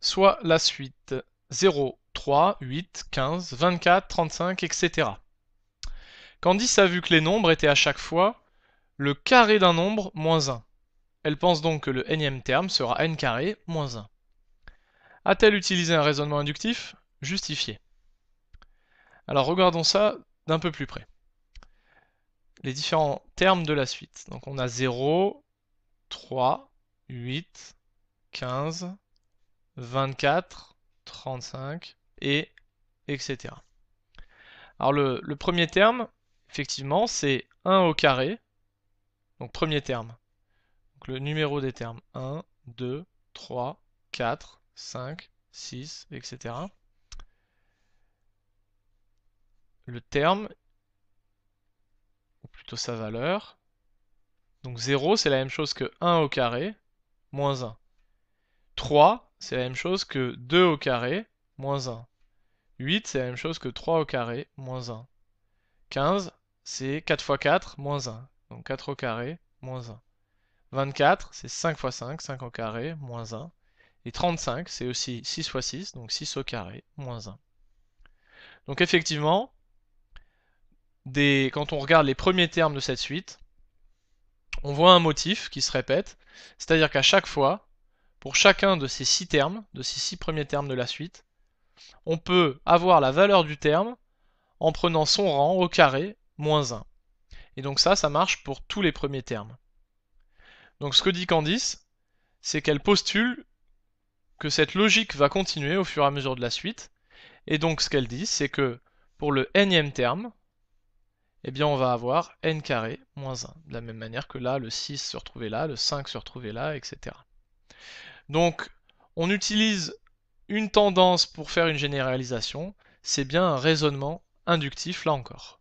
soit la suite 0, 3, 8, 15, 24, 35, etc. Candice a vu que les nombres étaient à chaque fois le carré d'un nombre moins 1. Elle pense donc que le énième terme sera n carré moins 1. A-t-elle utilisé un raisonnement inductif Justifié. Alors regardons ça d'un peu plus près. Les différents termes de la suite. Donc on a 0, 3, 8, 15, 24, 35 et etc. Alors le, premier terme, effectivement, c'est 1 au carré. Donc premier terme. Donc le numéro des termes 1, 2, 3, 4, 5, 6, etc. Le terme, ou plutôt sa valeur. Donc 0, c'est la même chose que 1 au carré, moins 1. 3, c'est la même chose que 2 au carré moins 1. 8, c'est la même chose que 3 au carré moins 1. 15, c'est 4 fois 4 moins 1. Donc 4 au carré moins 1. 24, c'est 5 fois 5, 5 au carré moins 1. Et 35, c'est aussi 6 fois 6, donc 6 au carré moins 1. Donc effectivement, quand on regarde les premiers termes de cette suite, on voit un motif qui se répète, c'est-à-dire qu'à chaque fois, pour chacun de ces six termes, de ces six premiers termes de la suite, on peut avoir la valeur du terme en prenant son rang au carré moins 1. Et donc ça, ça marche pour tous les premiers termes. Donc ce que dit Candice, c'est qu'elle postule que cette logique va continuer au fur et à mesure de la suite. Et donc ce qu'elle dit, c'est que pour le nème terme, eh bien on va avoir n carré moins 1. De la même manière que là, le 6 se retrouvait là, le 5 se retrouvait là, etc. Donc, on utilise une tendance pour faire une généralisation, c'est bien un raisonnement inductif là encore.